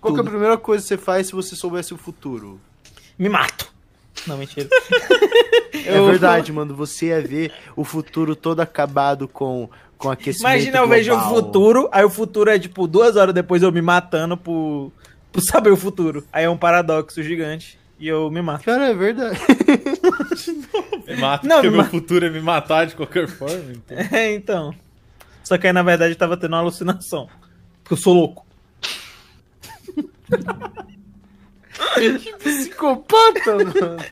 Qual é a primeira coisa que você faz se você soubesse o futuro? Me mato. Não, mentira. é verdade, mano. Você ia ver o futuro todo acabado com, com aquecimento. Imagina, global. eu vejo o futuro, aí o futuro é tipo duas horas depois eu me matando por, por saber o futuro. Aí é um paradoxo gigante e eu me mato. Cara, é verdade. me mato, Não, porque me meu ma... futuro é me matar de qualquer forma. Então. É, então. Só que aí na verdade eu tava tendo uma alucinação. Porque eu sou louco. que psicopata, mano.